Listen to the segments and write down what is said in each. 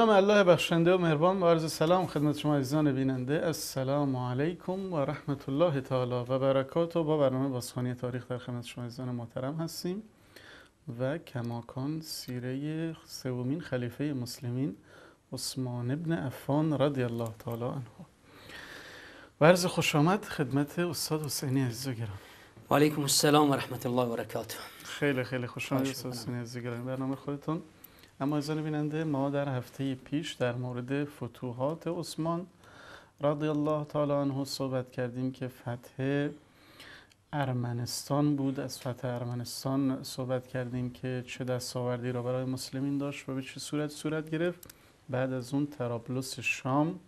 نام الله بخشنده و مهربان با عرض سلام خدمت شما عزیزان بیننده السلام علیکم و رحمت الله تعالی و برکات و با برنامه بازخوانی تاریخ در خدمت شما عزیزان محترم هستیم و کماکان سیره سومین خلیفه مسلمین عثمان ابن افان رضی الله تعالی عنه و عرض خوش آمد خدمت استاد حسینی عزیز و گرام و علیکم السلام و رحمت الله و برکاته خیلی خیلی خوش آمد استاد حسینی عزیز و برنامه خودتون اما از بیننده ما در هفته پیش در مورد فتوحات عثمان رضی الله تعالی عنه صحبت کردیم که فتح ارمنستان بود از فتح ارمنستان صحبت کردیم که چه دستاوردی را برای مسلمین داشت و به چه صورت صورت گرفت بعد از اون ترابلس شام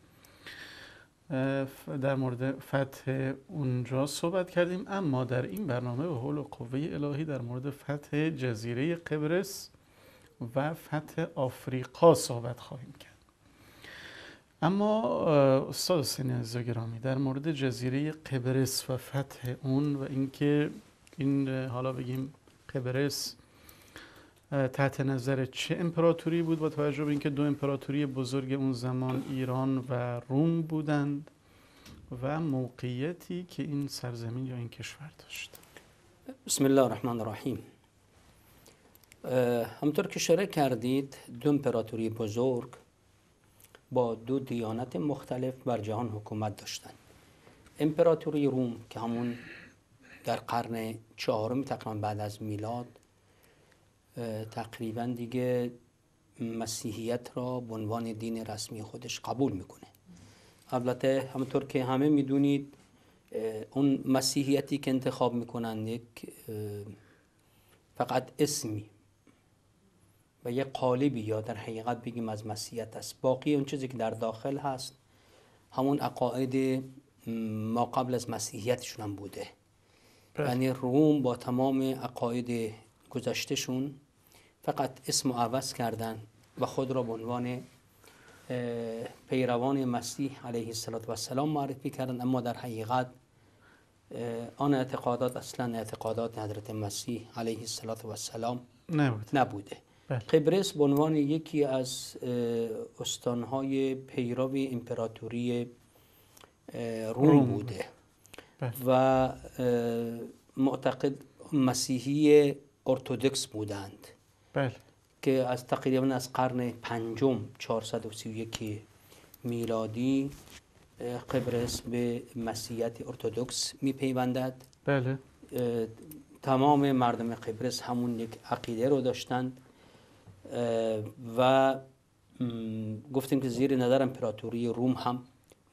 در مورد فتح اونجا صحبت کردیم اما در این برنامه به حول قوه الهی در مورد فتح جزیره قبرس و فتح آفریقا صحبت خواهیم کرد اما استاد حسین عزیز گرامی در مورد جزیره قبرس و فتح اون و اینکه این حالا بگیم قبرس تحت نظر چه امپراتوری بود با توجه به اینکه دو امپراتوری بزرگ اون زمان ایران و روم بودند و موقعیتی که این سرزمین یا این کشور داشت بسم الله الرحمن الرحیم همطور که اشاره کردید دو امپراتوری بزرگ با دو دیانت مختلف بر جهان حکومت داشتند امپراتوری روم که همون در قرن چهارم تقریبا بعد از میلاد تقریبا دیگه مسیحیت را به عنوان دین رسمی خودش قبول میکنه البته همونطور که همه میدونید اون مسیحیتی که انتخاب میکنند یک فقط اسمی و یه قالبی یا در حقیقت بگیم از مسیحیت است باقی اون چیزی که در داخل هست همون عقاید ما قبل از مسیحیتشون هم بوده بله. یعنی روم با تمام عقاید گذشتهشون فقط اسم عوض کردن و خود را به عنوان پیروان مسیح علیه السلام معرفی کردن اما در حقیقت آن اعتقادات اصلا اعتقادات حضرت مسیح علیه السلام نبوده بله. قبرس به عنوان یکی از استانهای پیرو امپراتوری روم بوده بله. و معتقد مسیحی ارتودکس بودند بله. که از تقریبا از قرن پنجم 431 میلادی قبرس به مسیحیت ارتودکس میپیوندد بله تمام مردم قبرس همون یک عقیده رو داشتند و گفتیم که زیر نظر امپراتوری روم هم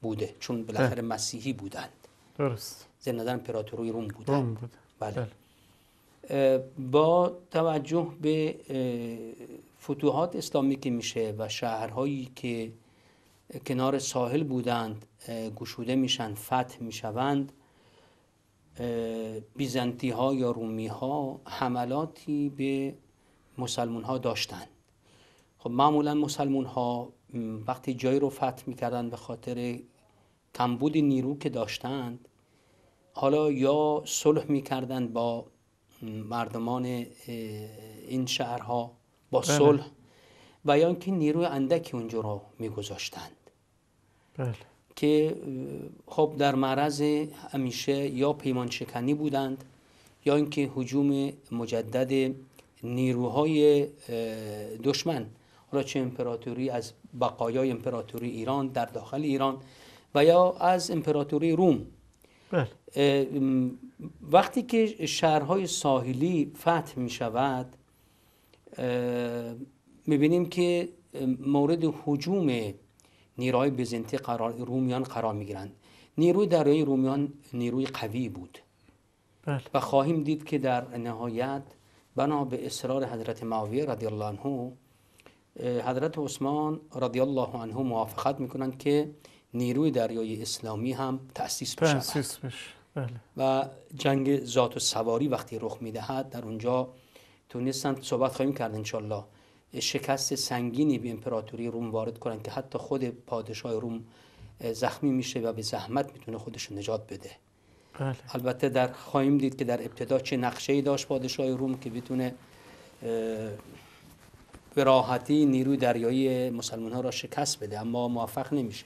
بوده چون بالاخره مسیحی بودند درست زیر نظر امپراتوری روم بودند بود. بله. بله. با توجه به فتوحات اسلامی که میشه و شهرهایی که کنار ساحل بودند گشوده میشن فتح میشوند بیزنتی ها یا رومی ها حملاتی به مسلمون ها داشتن خب معمولا مسلمون ها وقتی جایی رو فتح میکردن به خاطر کمبود نیرو که داشتند حالا یا صلح میکردن با مردمان این شهرها با بله. صلح و یا اینکه نیروی اندکی اونجا رو میگذاشتند بله. که خب در معرض همیشه یا پیمان شکنی بودند یا اینکه حجوم مجدد نیروهای دشمن حالا چه امپراتوری از بقایای امپراتوری ایران در داخل ایران و یا از امپراتوری روم بله. وقتی که شهرهای ساحلی فتح می شود می بینیم که مورد حجوم نیروهای بزنتی قرار رومیان قرار می گیرند نیروی دریایی رومیان نیروی قوی بود بله. و خواهیم دید که در نهایت بنا به اصرار حضرت معاویه رضی الله عنه حضرت عثمان رضی الله عنه موافقت میکنند که نیروی دریای اسلامی هم تأسیس بشه بله. و جنگ ذات و سواری وقتی رخ میدهد در اونجا تونستن صحبت خواهیم کرد انشالله شکست سنگینی به امپراتوری روم وارد کنند که حتی خود پادشاه روم زخمی میشه و به زحمت میتونه خودش نجات بده بله. البته در خواهیم دید که در ابتدا چه نقشه ای داشت پادشاه روم که بتونه به راحتی نیروی دریایی مسلمان ها را شکست بده اما موفق نمیشه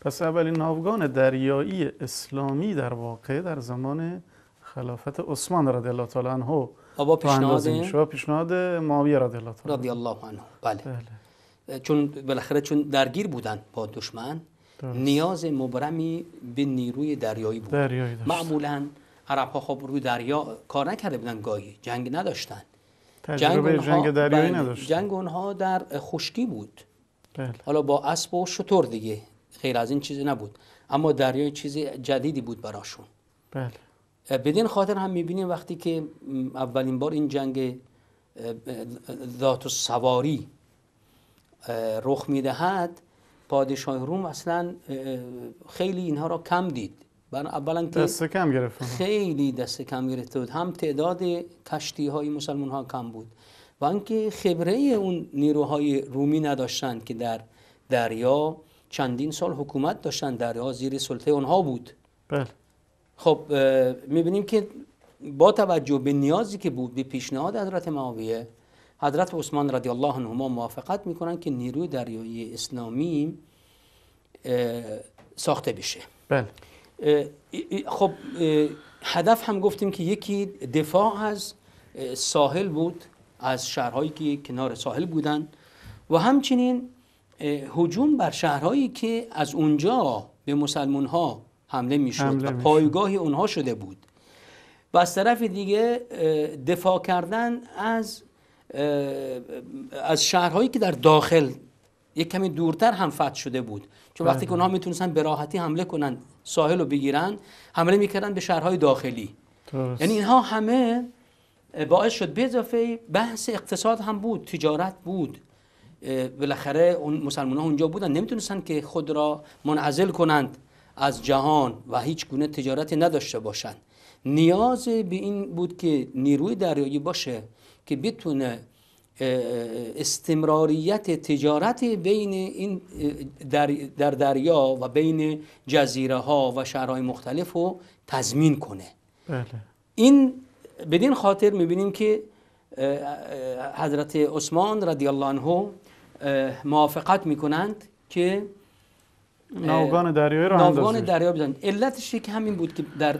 پس اولین ناوگان دریایی اسلامی در واقع در زمان خلافت عثمان رضی الله تعالی عنه با پیشنهاد پیشنهاد معاویه رضی الله تعالی عنه بله. بله, چون بالاخره چون درگیر بودن با دشمن نیاز مبرمی به نیروی دریایی بود معمولا عرب ها خب روی دریا کار نکرده بودن گاهی جنگ نداشتن تجربه جنگ, دریایی بله، نداشت جنگ اونها در خشکی بود بله. حالا با اسب و شطور دیگه غیر از این چیزی نبود اما دریای چیز جدیدی بود براشون بله بدین خاطر هم میبینیم وقتی که اولین بار این جنگ ذات و سواری رخ میدهد پادشاه روم اصلا خیلی اینها را کم دید اولا که دست کم گرفت خیلی دست کم گرفت بود هم تعداد کشتی های مسلمان ها کم بود و اینکه خبره اون نیروهای رومی نداشتند که در دریا چندین سال حکومت داشتن دریا زیر سلطه آنها بود بله خب میبینیم که با توجه به نیازی که بود به پیشنهاد حضرت معاویه حضرت عثمان رضی الله عنهما موافقت میکنن که نیروی دریایی اسلامی ساخته بشه بله خب هدف هم گفتیم که یکی دفاع از ساحل بود از شهرهایی که کنار ساحل بودن و همچنین هجوم بر شهرهایی که از اونجا به مسلمان ها حمله میشد و پایگاه اونها شده بود و از طرف دیگه دفاع کردن از از شهرهایی که در داخل یک کمی دورتر هم فتح شده بود چون بله. وقتی که اونها میتونستن به راحتی حمله کنن ساحل رو بگیرن حمله میکردن به شهرهای داخلی یعنی اینها همه باعث شد به اضافه بحث اقتصاد هم بود تجارت بود بالاخره اون مسلمان ها اونجا بودن نمیتونستن که خود را منعزل کنند از جهان و هیچ گونه تجارتی نداشته باشند نیاز به این بود که نیروی دریایی باشه که بتونه استمراریت تجارت بین این در, در دریا و بین جزیره ها و شهرهای مختلف رو تضمین کنه بله. این بدین خاطر میبینیم که حضرت عثمان رضی الله عنه موافقت میکنند که ناوگان دریایی رو ناوگان دریا علتش که همین بود که در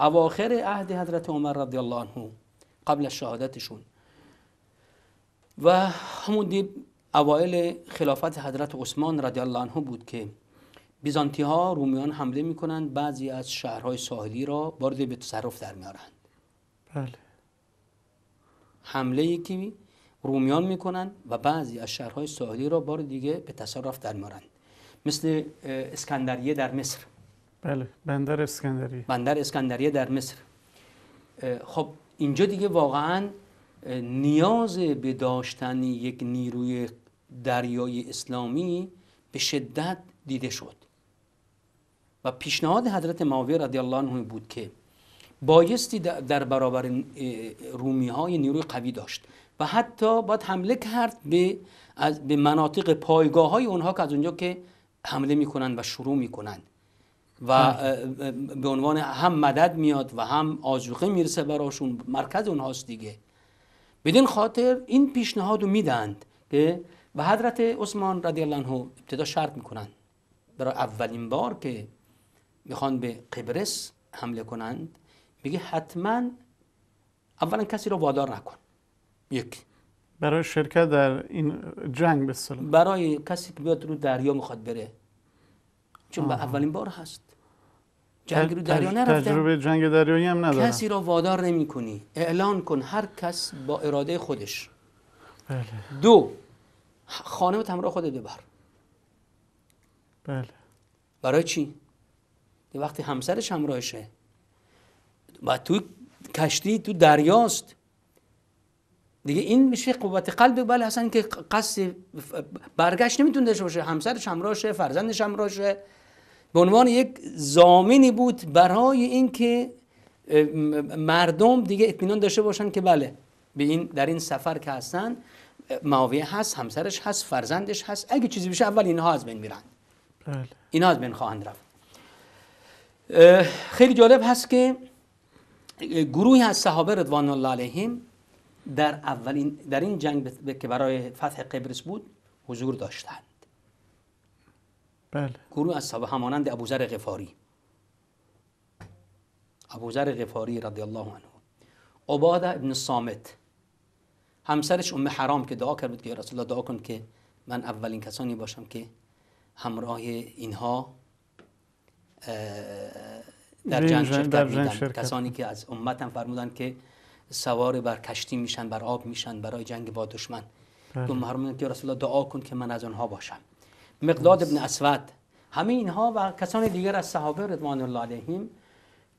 اواخر عهد حضرت عمر رضی الله عنه قبل از شهادتشون و همون دی اوایل خلافت حضرت عثمان رضی الله عنه بود که بیزانتی ها رومیان حمله میکنند بعضی از شهرهای ساحلی را وارد به تصرف در میارند بله حمله یکی رومیان میکنند و بعضی از شهرهای ساحلی را بار دیگه به تصرف در میارند مثل اسکندریه در مصر بله بندر اسکندریه بندر اسکندریه در مصر خب اینجا دیگه واقعا نیاز به داشتن یک نیروی دریای اسلامی به شدت دیده شد و پیشنهاد حضرت معاویه رضی الله عنه بود که بایستی در برابر رومی های نیروی قوی داشت و حتی باید حمله کرد به, به مناطق پایگاه های اونها که از اونجا که حمله میکنن و شروع میکنن و به عنوان هم مدد میاد و هم آجوخه میرسه براشون مرکز اونهاست دیگه بدین خاطر این پیشنهادو رو میدند که به حضرت عثمان رضی الله عنه ابتدا شرط میکنن برای اولین بار که میخوان به قبرس حمله کنند میگه حتما اولا کسی رو وادار نکن یک برای شرکت در این جنگ به برای کسی که بیاد رو دریا میخواد بره چون به اولین بار هست جنگ رو دریا تجربه جنگ دریایی هم ندارم کسی را وادار نمی کنی اعلان کن هر کس با اراده خودش بله. دو خانمت همراه خودت ببر بله برای چی؟ وقتی همسرش همراهشه و تو کشتی تو دریاست دیگه این میشه قوت قلب بله اصلا که قصد برگشت نمیتونه داشته باشه همسرش همراهشه فرزندش همراهشه به عنوان یک زامینی بود برای اینکه مردم دیگه اطمینان داشته باشن که بله به این در این سفر که هستن معاویه هست همسرش هست فرزندش هست اگه چیزی بشه اول اینها از بین میرن بله. اینها از بین خواهند رفت خیلی جالب هست که گروهی از صحابه رضوان الله علیهم در اولین در این جنگ که برای فتح قبرس بود حضور داشتند بله. گروه از همانند ابوذر غفاری ابوذر غفاری رضی الله عنه عباده ابن صامت همسرش ام حرام که دعا کرد که رسول الله دعا کن که من اولین کسانی باشم که همراه اینها در جنگ شرکت کسانی که از امتم فرمودن که سوار بر کشتی میشن بر آب میشن برای جنگ با دشمن دو بله. حرام که رسول الله دعا کن که من از آنها باشم مقداد ابن اسود همه اینها و کسان دیگر از صحابه رضوان الله علیهم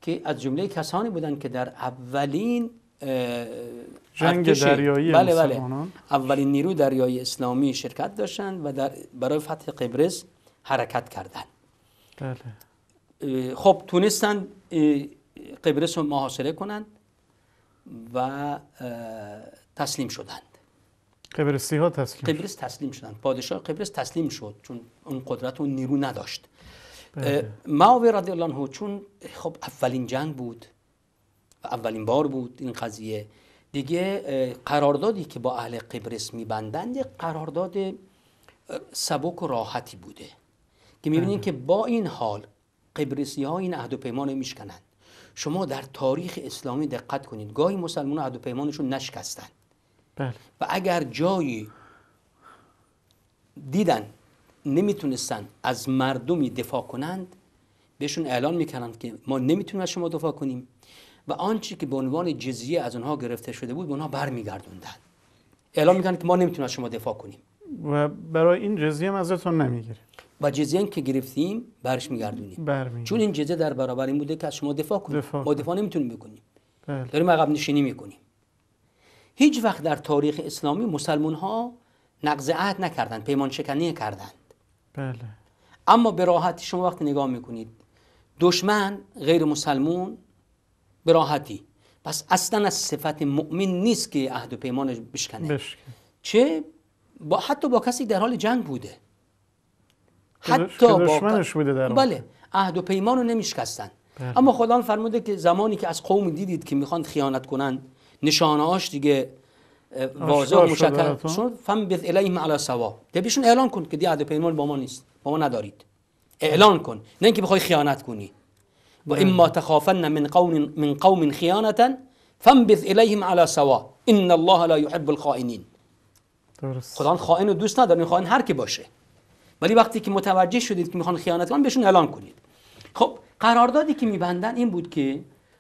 که از جمله کسانی بودند که در اولین جنگ دریایی بله, بله. اولین نیرو دریایی اسلامی شرکت داشتند و در برای فتح قبرس حرکت کردند بله خب تونستند قبرس رو محاصره کنند و تسلیم شدند قبرسی ها تسلیم قبرس تسلیم شدن پادشاه قبرس تسلیم شد چون اون قدرت و نیرو نداشت بله. معاوی رضی الله عنه چون خب اولین جنگ بود و اولین بار بود این قضیه دیگه قراردادی که با اهل قبرس میبندند قرارداد سبک و راحتی بوده که میبینید بله. که با این حال قبرسی ها این عهد و پیمان رو میشکنند شما در تاریخ اسلامی دقت کنید گاهی مسلمان عهد و پیمانشون نشکستند بله. و اگر جایی دیدن نمیتونستن از مردمی دفاع کنند بهشون اعلان میکنند که ما نمیتونیم از شما دفاع کنیم و آنچه که به عنوان جزیه از اونها گرفته شده بود به اونها برمیگردوندن اعلان میکنند که ما نمیتونیم از شما دفاع کنیم و برای این جزیه هم ازتون نمیگیره و جزیه که گرفتیم برش میگردونیم برمیگرد. چون این جزیه در برابر این بوده که از شما دفاع کنیم دفاع ما دفاع نمیتونیم بکنیم بله. داریم عقب نشینی میکنیم هیچ وقت در تاریخ اسلامی مسلمون ها نقض عهد نکردند پیمان شکنی کردند بله اما به راحتی شما وقتی نگاه میکنید دشمن غیر مسلمان به راحتی پس اصلا از صفت مؤمن نیست که عهد و پیمانش بشکنه چه با حتی با کسی در حال جنگ بوده حتی دشمنش بوده در بله عهد و پیمان رو نمیشکستن بله. اما خدا فرموده که زمانی که از قوم دیدید که میخوان خیانت کنند نشانهاش دیگه واضح و مشکل چون فهم بیت الیهم علی سوا ده بهشون اعلان کن که دی عهد پیمان با ما نیست با ما ندارید اعلان کن نه اینکه بخوای خیانت کنی و بله. اما تخافن من قوم من قوم خیانتا فانبذ الیهم علی سوا ان الله لا یحب الخائنین درست خدا خائن و دوست نداره خائن هر کی باشه ولی وقتی که متوجه شدید که میخوان خیانت کنن بهشون اعلان کنید خب قراردادی که میبندن این بود که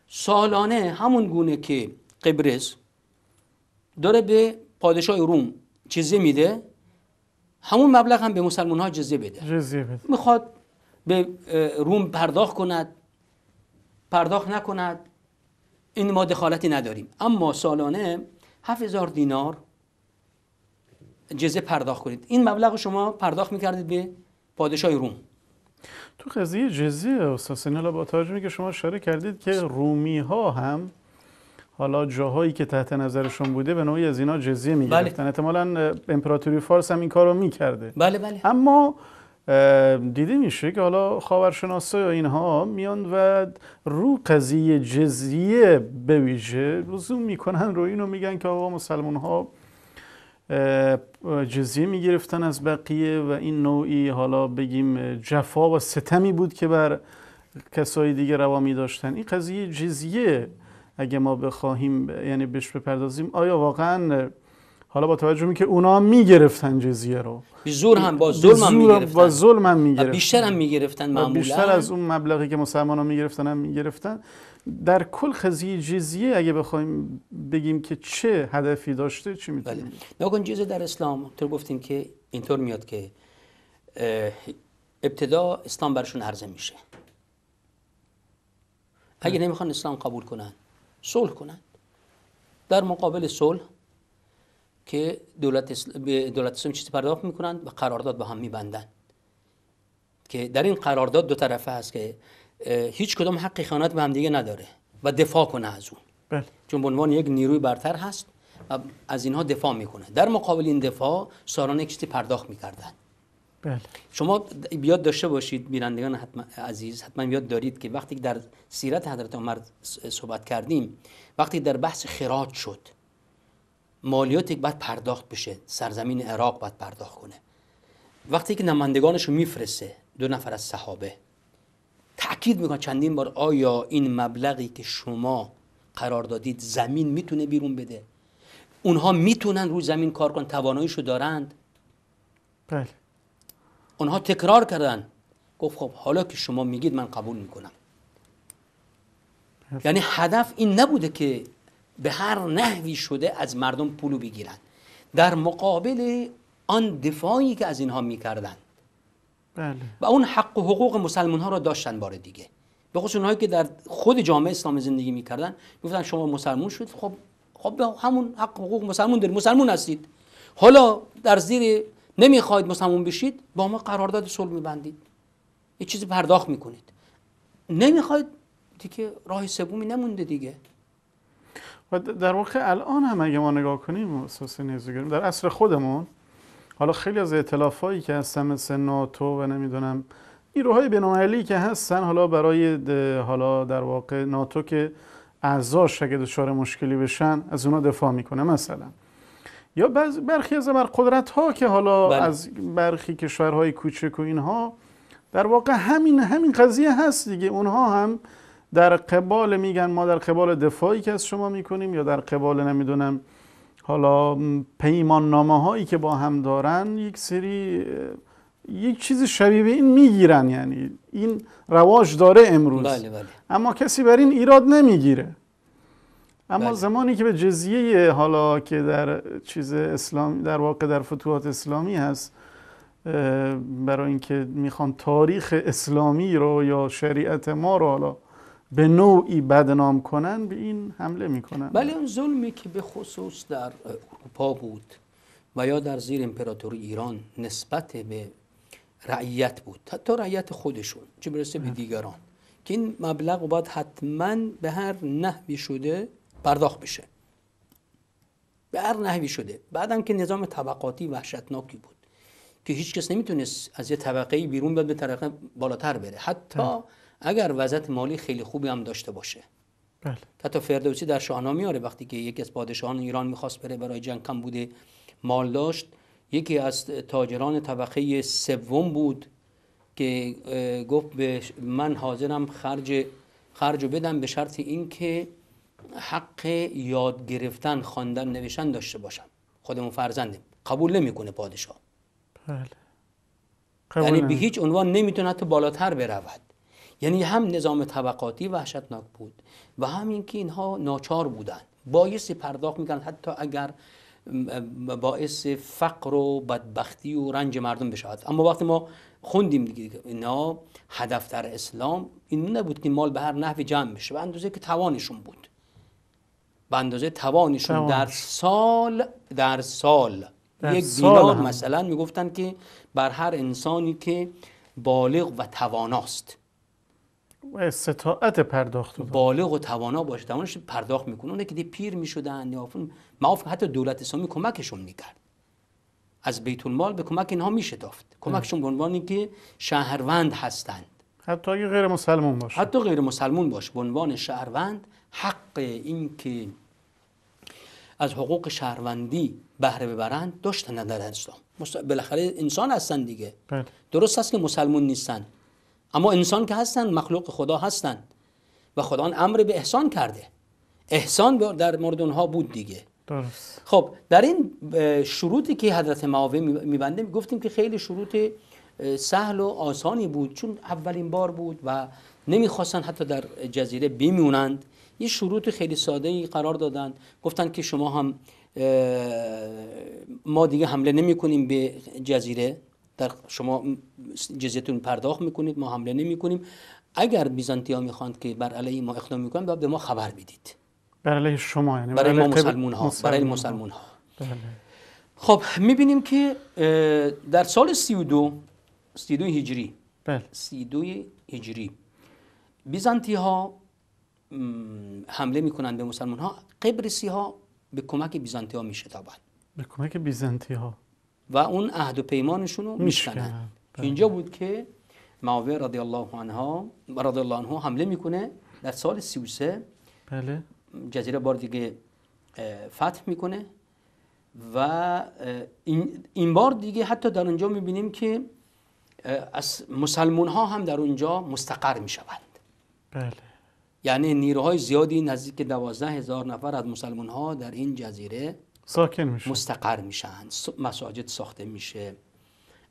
سالانه همون گونه که قبرس داره به پادشاه روم جزیه میده همون مبلغ هم به مسلمان ها جزیه بده میخواد به روم پرداخت کند پرداخت نکند این ما دخالتی نداریم اما سالانه 7000 دینار جزه پرداخت کنید این مبلغ شما پرداخت میکردید به پادشاه روم تو قضیه جزیه است با که شما اشاره کردید که رومی ها هم حالا جاهایی که تحت نظرشون بوده به نوعی از اینا جزیه میگرفتن بله. احتمالا امپراتوری فارس هم این کار رو میکرده بله بله. اما دیده میشه که حالا خاورشناسا یا اینها میان و رو قضیه جزیه به ویژه لزوم میکنن رو اینو میگن که آقا مسلمان ها جزیه میگرفتن از بقیه و این نوعی حالا بگیم جفا و ستمی بود که بر کسای دیگه روا می داشتن این قضیه جزیه اگه ما بخواهیم یعنی بهش بپردازیم آیا واقعا حالا با توجه می که اونا میگرفتن جزیه رو به زور هم با ظلم هم میگرفتن با ظلم هم میگرفتن بیشتر هم میگرفتن معمولا بیشتر از اون مبلغی که مسلمان ها میگرفتن هم میگرفتن در کل خزی جزیه اگه بخوایم بگیم که چه هدفی داشته چی میتونیم بله. ناکن جزیه در اسلام تو گفتیم که اینطور میاد که ابتدا اسلام برشون عرضه میشه اگه بله. نمیخوان اسلام قبول کنن صلح کنند در مقابل صلح که دولت اسلامی دولت چیزی پرداخت میکنند و قرارداد با هم میبندند که در این قرارداد دو طرفه هست که هیچ کدام حق خیانت به هم دیگه نداره و دفاع کنه از اون بله. چون به عنوان یک نیروی برتر هست و از اینها دفاع میکنه در مقابل این دفاع ساران یک چیزی پرداخت میکردند بله. شما بیاد داشته باشید بینندگان حتما عزیز حتما یاد دارید که وقتی در سیرت حضرت عمر صحبت کردیم وقتی در بحث خراج شد مالیات یک باید پرداخت بشه سرزمین عراق باید پرداخت کنه وقتی که نمایندگانش رو دو نفر از صحابه تاکید میکنه چندین بار آیا این مبلغی که شما قرار دادید زمین میتونه بیرون بده اونها میتونن روی زمین کار کنن تواناییشو دارند بله اونها تکرار کردن گفت خب حالا که شما میگید من قبول میکنم یعنی هدف این نبوده که به هر نحوی شده از مردم پولو بگیرن در مقابل آن دفاعی که از اینها میکردن بله. و اون حق و حقوق مسلمان ها را داشتن بار دیگه به خصوص اونهایی که در خود جامعه اسلام زندگی میکردن میگفتن شما مسلمون شد خب خب همون حق و حقوق مسلمون دارید مسلمان هستید حالا در زیر نمیخواید مسلمون بشید با ما قرارداد صلح میبندید یه چیزی پرداخت میکنید نمیخواید دیگه راه سومی نمونده دیگه و در واقع الان هم اگه ما نگاه کنیم اساس در عصر خودمون حالا خیلی از ائتلافایی که هستن مثل ناتو و نمیدونم نیروهای بینالمللی که هستن حالا برای حالا در واقع ناتو که اعضاش اگه دچار مشکلی بشن از اونا دفاع میکنه مثلا یا برخی از قدرت ها که حالا بله. از برخی کشورهای کوچک و اینها در واقع همین همین قضیه هست دیگه اونها هم در قبال میگن ما در قبال دفاعی که از شما میکنیم یا در قبال نمیدونم حالا پیمان نامه هایی که با هم دارن یک سری یک چیز شبیه به این میگیرن یعنی این رواج داره امروز بله بله. اما کسی بر این ایراد نمیگیره اما بله. زمانی که به جزیه حالا که در چیز اسلام در واقع در فتوحات اسلامی هست برای اینکه میخوان تاریخ اسلامی رو یا شریعت ما رو حالا به نوعی بدنام کنن به این حمله میکنن بله اون ظلمی که به خصوص در اروپا بود و یا در زیر امپراتوری ایران نسبت به رعیت بود حتی رعیت خودشون چه برسه به دیگران که این مبلغ باید حتما به هر نحوی شده پرداخت بشه به هر نحوی شده بعدم که نظام طبقاتی وحشتناکی بود که هیچ کس نمیتونست از یه طبقه بیرون بیاد به طبقه بالاتر بره حتی بله. اگر وضعیت مالی خیلی خوبی هم داشته باشه بله. حتی فردوسی در شاهنامه میاره وقتی که یکی از پادشاهان ایران میخواست بره برای جنگ کم بوده مال داشت یکی از تاجران طبقه سوم بود که گفت به من حاضرم خرج خرجو بدم به شرط اینکه حق یاد گرفتن خواندن نوشتن داشته باشم خودمون فرزندیم قبول نمیکنه پادشاه بله یعنی به هیچ عنوان نمیتونه حتی بالاتر برود یعنی هم نظام طبقاتی وحشتناک بود و هم اینکه اینها ناچار بودند باعث پرداخت میکنن حتی اگر باعث فقر و بدبختی و رنج مردم بشود اما وقتی ما خوندیم دیگه اینا هدف در اسلام این نبود که مال به هر نحوی جمع بشه به اندازه که توانشون بود به اندازه در سال در سال یک دینار مثلا میگفتن که بر هر انسانی که بالغ و تواناست و استطاعت پرداخت بالغ و توانا باشه توانش پرداخت میکنه اونه که پیر میشدن یا معاف حتی دولت اسلامی کمکشون میکرد از بیت المال به کمک اینها میشه دافت کمکشون به عنوان که شهروند هستند حتی غیر مسلمون باشه حتی غیر مسلمون باشه به عنوان شهروند حق این که از حقوق شهروندی بهره ببرند داشتن در اسلام بالاخره انسان هستن دیگه بله. درست است که مسلمون نیستن اما انسان که هستن مخلوق خدا هستن و خدا امر به احسان کرده احسان در مورد اونها بود دیگه درست. خب در این شروطی که حضرت معاویه میبنده گفتیم که خیلی شروط سهل و آسانی بود چون اولین بار بود و نمیخواستن حتی در جزیره بیمونند یه شروط خیلی ساده ای قرار دادن گفتن که شما هم ما دیگه حمله نمی کنیم به جزیره در شما جزیتون پرداخت میکنید ما حمله نمی کنیم اگر بیزانتیا میخواند که بر علیه ما اقدام میکنن باید به ما خبر بدید بر علیه شما یعنی برای ما مسلمون ها برای مسلمون ها بله. خب میبینیم که در سال 32 32 هجری بله 32 هجری بیزانتی ها حمله میکنند به مسلمان ها قبرسی ها به کمک بیزانتی ها میشتابند به کمک بیزانتی ها و اون عهد و پیمانشون رو میشکنند بله. اینجا بود که معاویه رضی الله عنها رضی الله عنها حمله میکنه در سال 33 بله جزیره بار دیگه فتح میکنه و این, بار دیگه حتی در اونجا میبینیم که از مسلمون ها هم در اونجا مستقر میشوند بله یعنی نیروهای زیادی نزدیک دوازده هزار نفر از مسلمان ها در این جزیره ساکن میشن. مستقر میشن مساجد ساخته میشه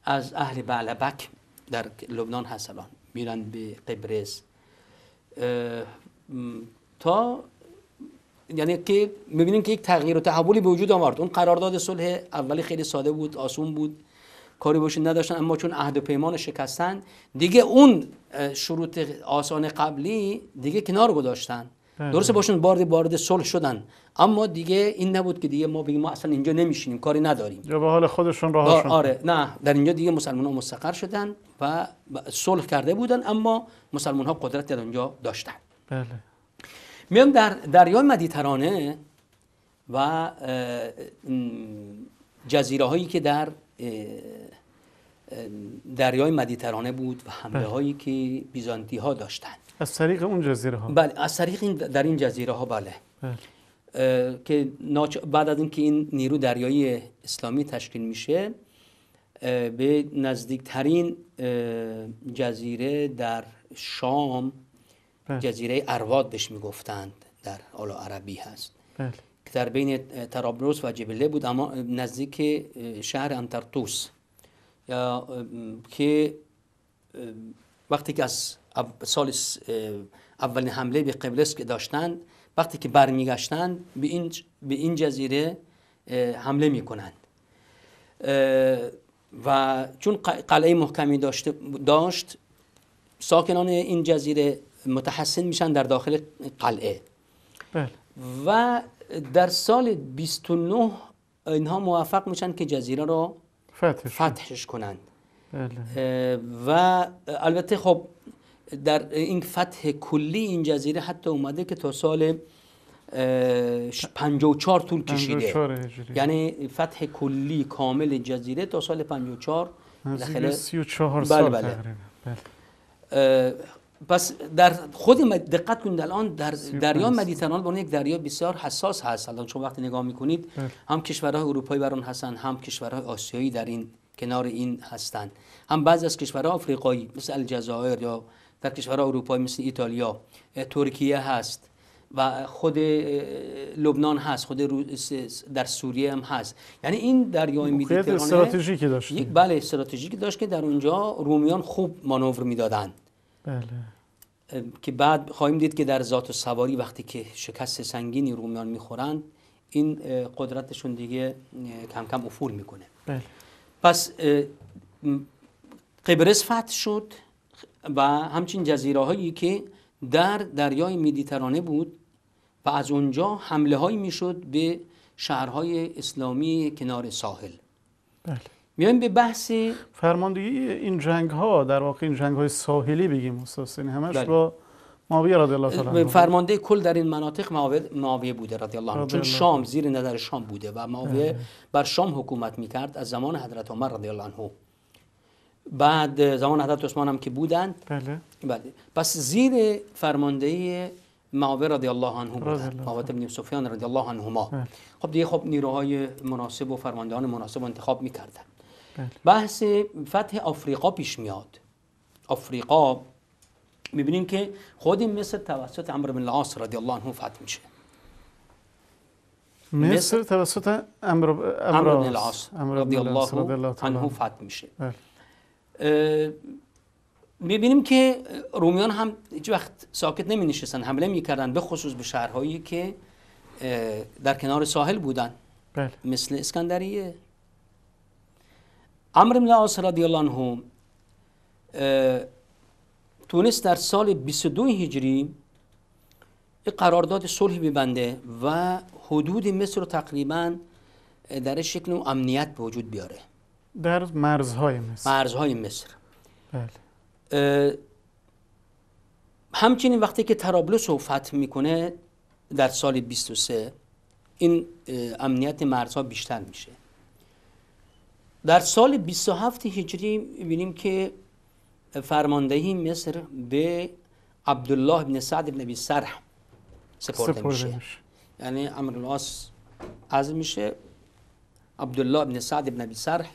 از اهل بعلبک در لبنان هستن میرن به قبرس تا یعنی که میبینیم که یک تغییر و تحولی به وجود آورد اون قرارداد صلح اولی خیلی ساده بود آسون بود کاری باشون نداشتن اما چون عهد و پیمان شکستن دیگه اون شروط آسان قبلی دیگه کنار گذاشتن بله. درسته باشون بارد بارد صلح شدن اما دیگه این نبود که دیگه ما بگیم ما اصلا اینجا نمیشینیم کاری نداریم یا به حال خودشون راهشون آره نه در اینجا دیگه مسلمان ها مستقر شدن و صلح کرده بودن اما مسلمان ها قدرت در اونجا داشتن بله میام در دریای مدیترانه و جزیره هایی که در دریای مدیترانه بود و حمله بله. هایی که بیزانتی ها داشتند از طریق اون جزیره ها بله از طریق این در این جزیره ها بله, بله. که بعد از اینکه این نیرو دریایی اسلامی تشکیل میشه به نزدیکترین جزیره در شام بله. جزیره ارواد بهش میگفتند در حالا عربی هست بله. در بین ترابلوس و جبله بود اما نزدیک شهر انترتوس که وقتی که از سال اولین حمله به قبلس که داشتند وقتی که برمیگشتند به این به این جزیره حمله میکنند و چون قلعه محکمی داشت, داشت ساکنان این جزیره متحسن میشن در داخل قلعه بله. و در سال 29 اینها موفق میشن که جزیره رو فتحش, فتحش کنند بله. و البته خب در این فتح کلی این جزیره حتی اومده که تا سال 54 طول کشیده یعنی فتح کلی کامل جزیره تا سال 54 34 سال بله بله. بله. پس در خود دقت کنید الان در دریا مدیترانه به یک دریا بسیار حساس هست الان چون وقتی نگاه میکنید بله. هم کشورهای اروپایی بر اون هستند هم کشورهای آسیایی در این کنار این هستند هم بعضی از کشورهای آفریقایی مثل الجزایر یا در کشورهای اروپایی مثل ایتالیا ترکیه هست و خود لبنان هست خود در سوریه هم هست یعنی این دریای مدیترانه استراتژیکی داشت یک بله استراتژیکی داشت که در اونجا رومیان خوب مانور میدادند بله. که بعد خواهیم دید که در ذات و سواری وقتی که شکست سنگینی رومیان میخورند این قدرتشون دیگه کم کم افول میکنه بله. پس قبرس فتح شد و همچین جزیره هایی که در دریای مدیترانه بود و از اونجا حمله هایی میشد به شهرهای اسلامی کنار ساحل بله. میایم به بحث فرماندهی این جنگ ها در واقع این جنگ های ساحلی بگیم استاد همش بله. با معاویه رضی الله تعالی فرمانده کل در این مناطق معاویه بوده رضی الله عنه چون شام زیر نظر شام بوده و معاویه بر شام حکومت میکرد از زمان حضرت عمر رضی الله عنه بعد زمان حضرت عثمان هم که بودند بله بله پس زیر فرماندهی معاویه رضی الله عنه بود معاویه سفیان رضی الله عنهما بله. خب دیگه خب نیروهای مناسب و فرماندهان مناسب انتخاب میکردند بله. بحث فتح آفریقا پیش میاد آفریقا میبینیم که خود مصر توسط عمر بن العاص رضی الله عنه فتح میشه مصر, توسط عمر بن العاص رضی الله عنه فتح میشه بله. میبینیم که رومیان هم هیچ وقت ساکت نمی حمله میکردن به خصوص به شهرهایی که در کنار ساحل بودن بله. مثل اسکندریه عمر بن عاص رضی الله عنه تونست در سال 22 هجری یک قرارداد صلح ببنده و حدود مصر رو تقریبا در شکل امنیت به وجود بیاره در مرزهای مصر مرزهای مصر بله همچنین وقتی که ترابلس رو فتح میکنه در سال 23 این امنیت مرزها بیشتر میشه در سال 27 هجری می‌بینیم که فرماندهی مصر به عبدالله بن سعد بن ابی سرح سپرده, میشه یعنی امر از میشه عبدالله بن سعد بن ابی سرح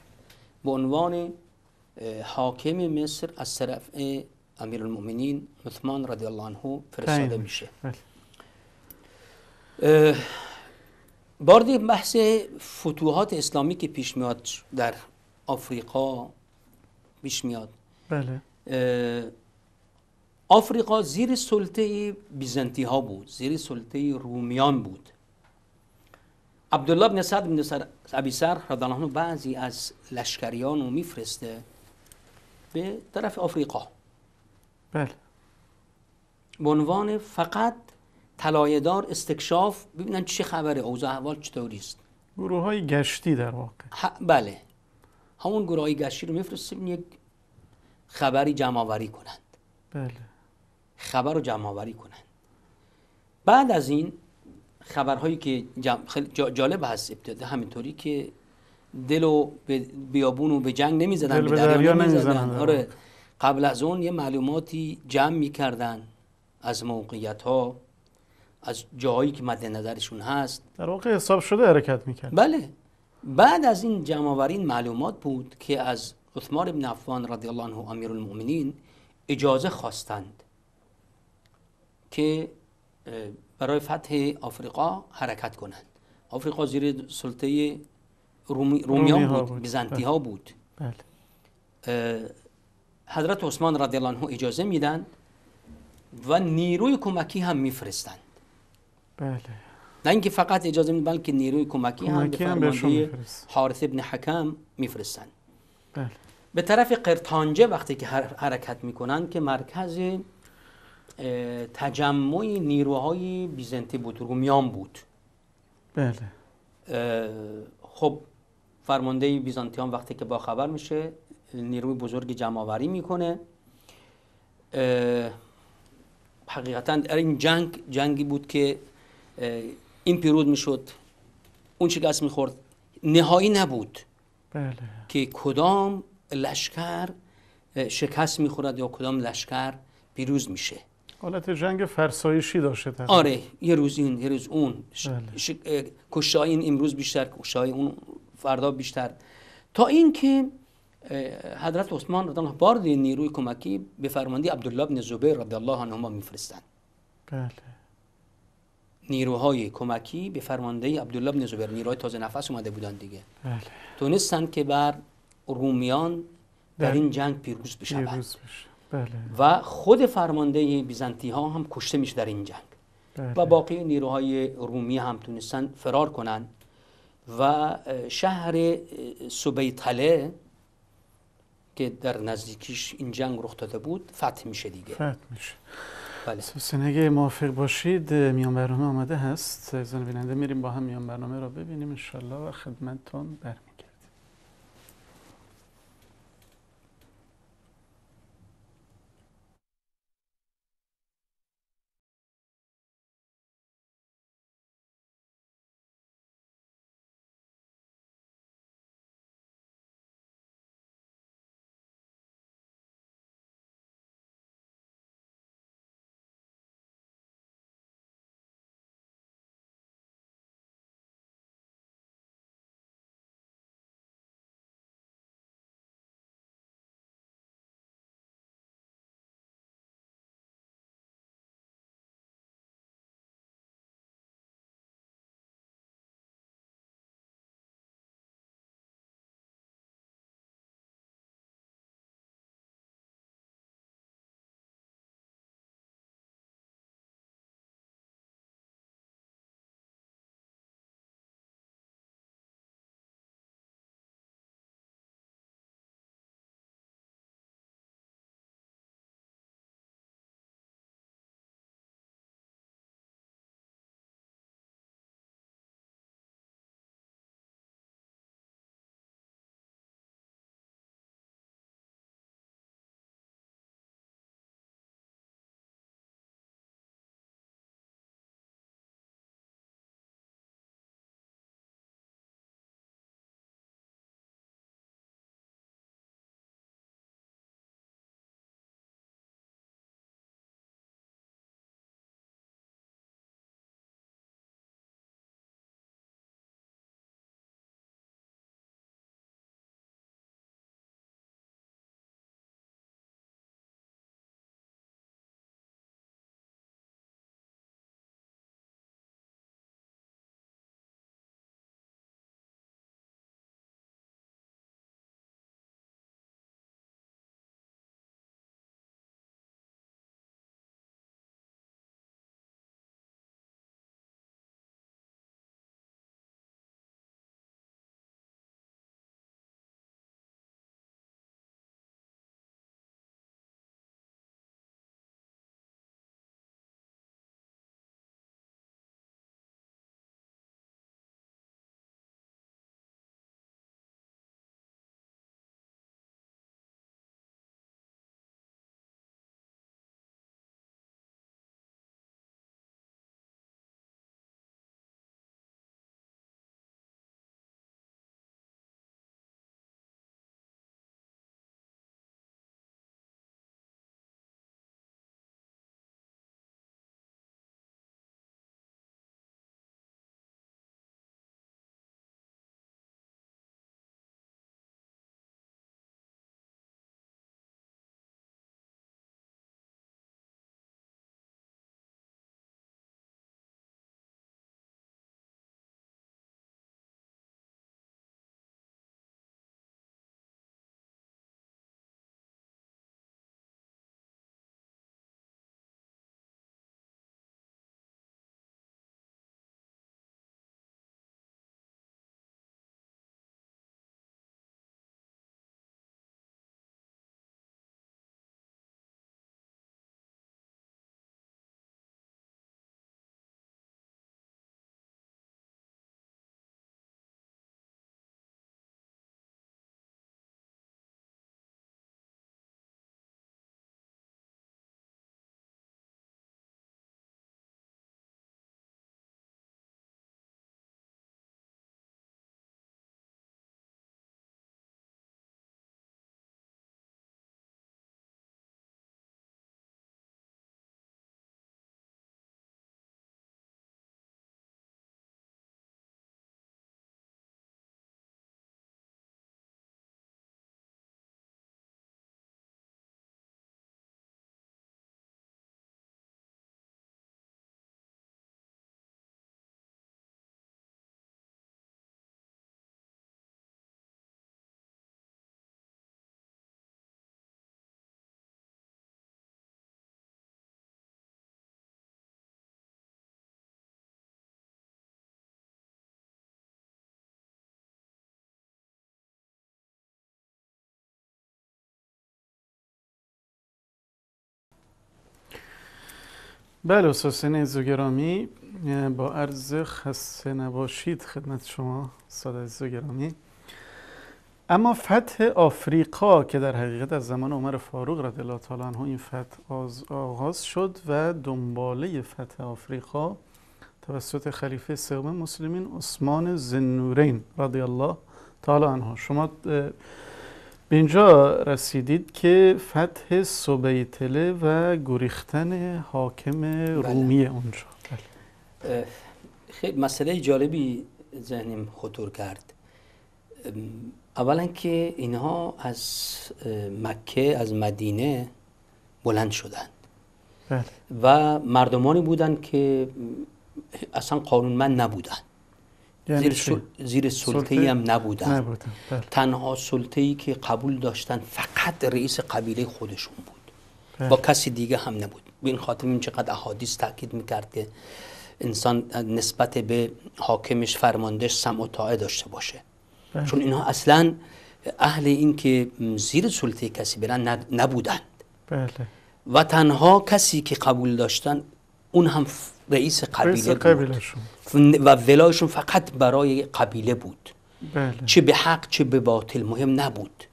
به عنوان حاکم مصر از طرف امیر المؤمنین عثمان رضی الله عنه فرستاده میشه بله. باردی بحث فتوحات اسلامی که پیش میاد در آفریقا پیش میاد بله آفریقا زیر سلطه بیزنتی ها بود زیر سلطه رومیان بود عبدالله بن سعد بن ابی سر بعضی از لشکریان رو میفرسته به طرف آفریقا بله به عنوان فقط طلایه‌دار استکشاف ببینن چه خبره اوضاع احوال چطوری است گروه های گشتی در واقع بله همون گروه های گشتی رو میفرستیم یک خبری جمع کنند بله خبر رو جمع کنند بعد از این خبرهایی که جالب هست ابتدا همینطوری که دل و بیابون و به جنگ نمیزدن به دریا نمیزدن آره قبل از اون یه معلوماتی جمع میکردن از موقعیت ها از جایی که مد نظرشون هست در واقع حساب شده حرکت میکرد بله بعد از این جمعورین معلومات بود که از عثمان بن عفان رضی الله عنه امیر المؤمنین اجازه خواستند که برای فتح آفریقا حرکت کنند آفریقا زیر سلطه رومیان بود, بود. بیزنتی ها بله. بود بله. حضرت عثمان رضی الله عنه اجازه میدن و نیروی کمکی هم میفرستند بله نه اینکه فقط اجازه میدن بلکه نیروی کمکی, کمکی هم به فرمانده حارث ابن حکم میفرستن بله به طرف قرتانجه وقتی که حرکت میکنن که مرکز تجمع نیروهای بیزنتی بود رومیان بود بله خب فرمانده بیزانتیان وقتی که با خبر میشه نیروی بزرگ جمعآوری میکنه حقیقتا این جنگ جنگی بود که این پیروز میشد اون چی گس میخورد نهایی نبود بله. که کدام لشکر شکست میخورد یا کدام لشکر پیروز میشه حالت جنگ فرسایشی داشته آره یه روز این یه روز اون بله. این امروز بیشتر کشتای اون فردا بیشتر تا اینکه حضرت عثمان رضی الله بارد نیروی کمکی به فرمانده عبدالله بن زبیر رضی الله عنهما میفرستند بله نیروهای کمکی به فرمانده عبدالله بن زبیر نیروهای تازه نفس اومده بودن دیگه بله. که بر رومیان در این جنگ پیروز بشه بله. و خود فرمانده بیزنتی ها هم کشته میشه در این جنگ و بله. باقی نیروهای رومی هم تونستن فرار کنن و شهر سبیتله که در نزدیکیش این جنگ رخ داده بود فتح میشه دیگه فتح بله خب، اگه موافق باشید میان برنامه آمده هست زن بیننده میریم با هم میان برنامه را ببینیم انشالله و خدمتتون برم بله استاد گرامی با عرض خسته نباشید خدمت شما استاد گرامی اما فتح آفریقا که در حقیقت از زمان عمر فاروق رضی الله تعالی عنه این فتح آغاز شد و دنباله فتح آفریقا توسط خلیفه سوم مسلمین عثمان زنورین رضی الله تعالی عنه شما به اینجا رسیدید که فتح سبیتله و گریختن حاکم بله. رومی اونجا بله. خیلی مسئله جالبی ذهنیم خطور کرد اولا که اینها از مکه از مدینه بلند شدند بله. و مردمانی بودند که اصلا قانونمند نبودند زیر, زیر سلطه هم نبودن, بله. تنها سلطه ای که قبول داشتن فقط رئیس قبیله خودشون بود بله. با کسی دیگه هم نبود به این خاطر این چقدر احادیث تاکید میکرد که انسان نسبت به حاکمش فرماندهش سمع و داشته باشه بله. چون اینها اصلا اهل این که زیر سلطه کسی برن نبودند بله. و تنها کسی که قبول داشتن اون هم رئیس قبیله, بود و ولایشون فقط برای قبیله بود بله. چه به حق چه به باطل مهم نبود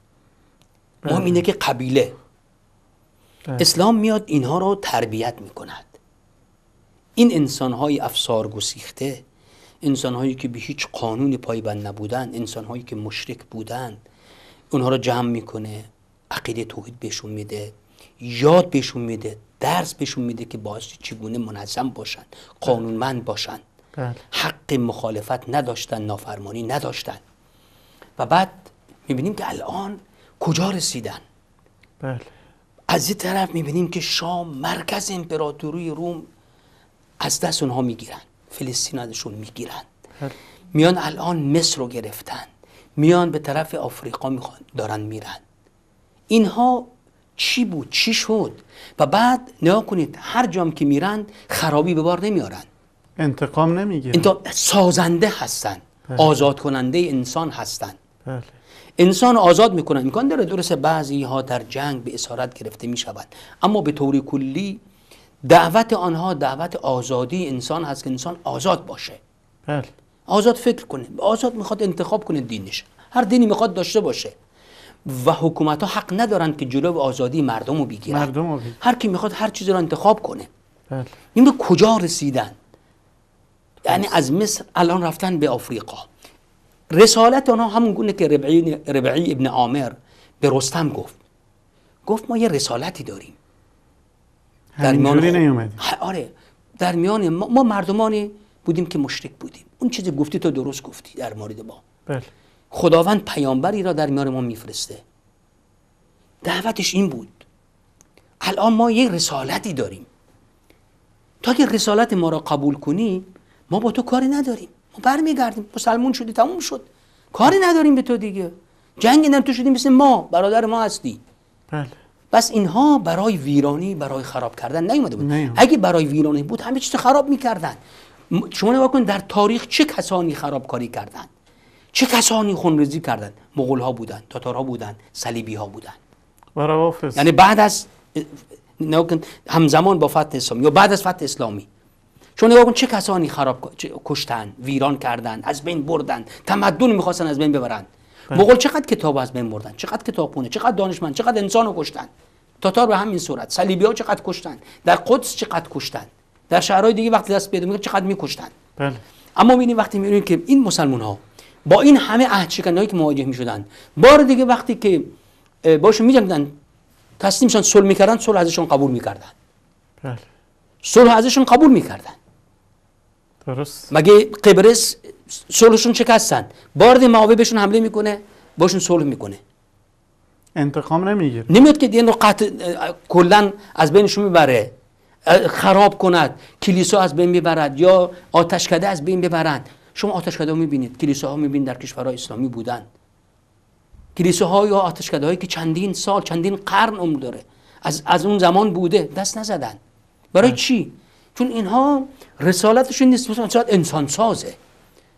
بله. مهم اینه که قبیله بله. اسلام میاد اینها رو تربیت میکند این انسانهای افسار گسیخته انسانهایی که به هیچ قانون پایبند نبودن انسانهایی که مشرک بودن اونها رو جمع میکنه عقیده توحید بهشون میده یاد بهشون میده درس بهشون میده که باز چگونه منظم باشن قانونمند باشن بله. حق مخالفت نداشتن نافرمانی نداشتن و بعد میبینیم که الان کجا رسیدن بله از این طرف میبینیم که شام مرکز امپراتوری روم از دست اونها میگیرن فلسطین ازشون میگیرن بله. میان الان مصر رو گرفتن میان به طرف آفریقا میخوان دارن میرن اینها چی بود چی شد و بعد نگاه کنید هر جام که میرند خرابی به بار نمیارند انتقام نمیگیرند انتقام سازنده هستند بله. آزاد کننده انسان هستند بله. انسان آزاد میکنن امکان داره درست بعضی ها در جنگ به اسارت گرفته شود اما به طور کلی دعوت آنها دعوت آزادی انسان هست که انسان آزاد باشه بله. آزاد فکر کنه آزاد میخواد انتخاب کنه دینش هر دینی میخواد داشته باشه و حکومت ها حق ندارن که جلو آزادی مردم رو بگیرن مردم هر کی میخواد هر چیزی رو انتخاب کنه بله. این به کجا رسیدن یعنی بله. از مصر الان رفتن به آفریقا رسالت آنها همون گونه که ربعی, ربعی ابن عامر به رستم گفت گفت ما یه رسالتی داریم در میان آره در میان ما, مردمانی بودیم که مشرک بودیم اون چیزی گفتی تو درست گفتی در مورد ما بله خداوند پیامبری را در میان ما میفرسته دعوتش این بود الان ما یک رسالتی داریم تا که رسالت ما را قبول کنی ما با تو کاری نداریم ما برمیگردیم مسلمون شدی تموم شد کاری نداریم به تو دیگه جنگ تو شدی مثل ما برادر ما هستی بله بس اینها برای ویرانی برای خراب کردن نیومده بود نیم. اگه برای ویرانی بود همه چیز خراب میکردن شما نگاه کن در تاریخ چه کسانی خرابکاری کردند چه کسانی خونریزی کردند مغول ها بودند تاتارها بودند صلیبی ها بودند بودن. یعنی بعد از همزمان با فتح اسلامی یا بعد از فتح اسلامی چون نگاه کن چه کسانی خراب کشتن ویران کردند، از بین بردن تمدن میخواستن از بین ببرند. بله. مغول چقدر کتاب از بین بردن چقدر کتابونه چقدر دانشمند چقدر انسانو کشتن تاتار به همین صورت صلیبی ها چقدر کشتن در قدس چقدر کشتن در شهرهای دیگه وقتی دست پیدا میکرد چقدر میکشتن بله. اما میبینیم وقتی میبینیم که این مسلمان ها با این همه عهد که مواجه می بار دیگه وقتی که باشون می جنگدن تسلیمشان صلح میکردن صلح ازشون قبول میکردن بله. صلح ازشون قبول میکردن درست مگه قبرس صلحشون شکستن دیگه معاوی بهشون حمله میکنه باشون صلح میکنه انتقام نمیگیره نمیاد که دین رو قطع کلا از بینشون میبره خراب کند کلیسا از بین ببرد یا آتشکده از بین ببرند شما آتشکده ها میبینید کلیسه ها میبینید در کشورهای اسلامی بودند کلیسه ها یا آتشکده هایی که چندین سال چندین قرن عمر داره از, از اون زمان بوده دست نزدن برای بله. چی چون اینها رسالتشون نیست مثلا انسان سازه